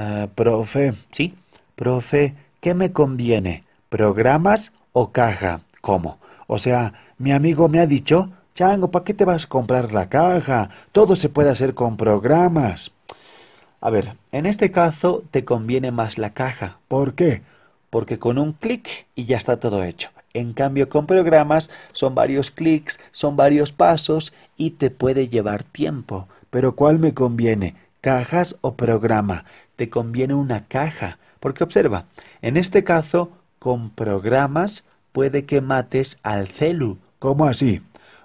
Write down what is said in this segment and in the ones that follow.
Ah, profe, sí, profe, ¿qué me conviene? ¿Programas o caja? ¿Cómo? O sea, mi amigo me ha dicho, Chango, ¿para qué te vas a comprar la caja? Todo se puede hacer con programas. A ver, en este caso te conviene más la caja. ¿Por qué? Porque con un clic y ya está todo hecho. En cambio, con programas son varios clics, son varios pasos y te puede llevar tiempo. Pero ¿cuál me conviene? cajas o programa. Te conviene una caja, porque observa, en este caso, con programas puede que mates al celu. ¿Cómo así?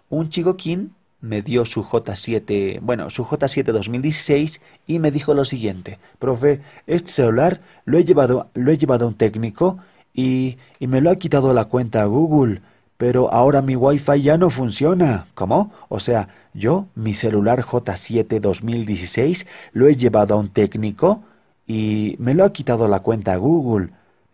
Un chigoquín me dio su J7, bueno, su J7 2016 y me dijo lo siguiente, profe, este celular lo he llevado, lo he llevado a un técnico y, y me lo ha quitado la cuenta Google pero ahora mi Wi-Fi ya no funciona. ¿Cómo? O sea, yo mi celular J7 2016 lo he llevado a un técnico y me lo ha quitado la cuenta Google,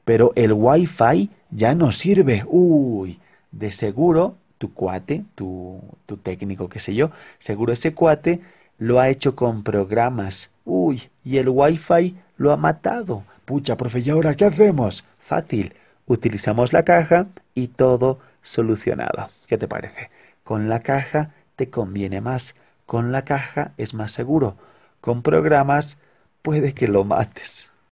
pero el Wi-Fi ya no sirve. Uy, de seguro tu cuate, tu, tu técnico, qué sé yo, seguro ese cuate lo ha hecho con programas. Uy, y el Wi-Fi lo ha matado. Pucha, profe, ¿y ahora qué hacemos? Fácil, utilizamos la caja y todo solucionado. ¿Qué te parece? Con la caja te conviene más, con la caja es más seguro, con programas puede que lo mates.